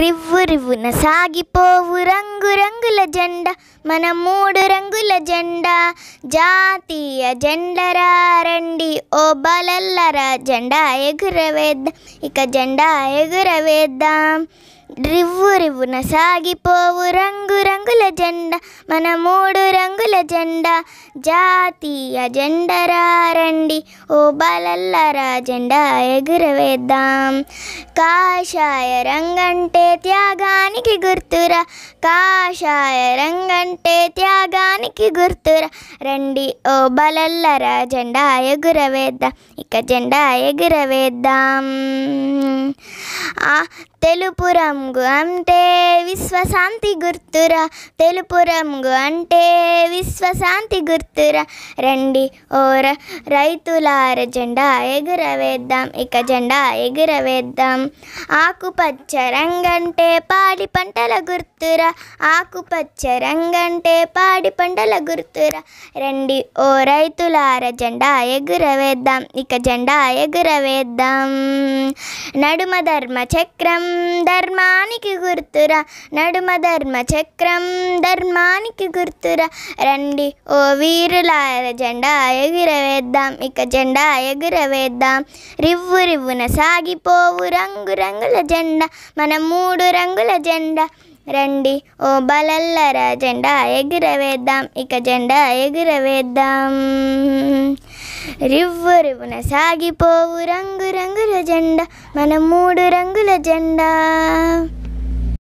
రివ్వు రివ్వున సాగిపోవు రంగు రంగుల జెండా మన మూడు రంగుల జెండా జాతీయ జెండరా రండి ఓ బలల్లరా జెండా ఎగురవేద్దాం ఇక జెండా ఎగురవేద్దాం రివ్వు రివ్వున సాగిపోవు రంగు రంగుల జెండా మన మూడు రంగుల జెండా జాతీయ జెండరారండి ఓ బలల్లరా జెండా ఎగురవేద్దాం కాషాయ రంగంటే త్యాగానికి గుర్తురా కాషాయ రంగంటే త్యాగానికి గుర్తురా రండి ఓ బలల్లరా జెండా ఎగురవేద్దాం ఇక జెండా ఎగురవేద్దాం తెలుపు రంగు అంటే విశ్వశాంతి గుర్తురా తెలుపు రంగు అంటే విశ్వశాంతి గుర్తురా రండి ఓర రైతులార జెండా ఎగురవేద్దాం ఇక జెండా ఎగురవేద్దాం ఆకుపచ్చ రంగంటే పాడి పంటల గుర్తురా ఆకుపచ్చ రంగంటే పాడి పంటల గుర్తురా రండి ఓ రైతులార జెండా ఎగురవేద్దాం ఇక జెండా ఎగురవేద్దాం నడుమ ధర్మ చక్రం ధర్మానికి గుర్తురా నడుమ ధర్మ చక్రం ధర్మానికి గుర్తురా రండి ఓ వీరులార జెండా ఎగురవేద్దాం ఇక జెండా ఎగురవేద్దాం రివ్వు రివ్వున సాగిపోవు రంగు రంగుల జెండా మన మూడు రంగుల జెండా రండి ఓ బలల్లర జెండా ఎగురవేద్దాం ఇక జెండా ఎగురవేద్దాం రివ్వు రివ్వున సాగిపోవు రంగు రంగుల జెండా మన మూడు రంగుల జెండా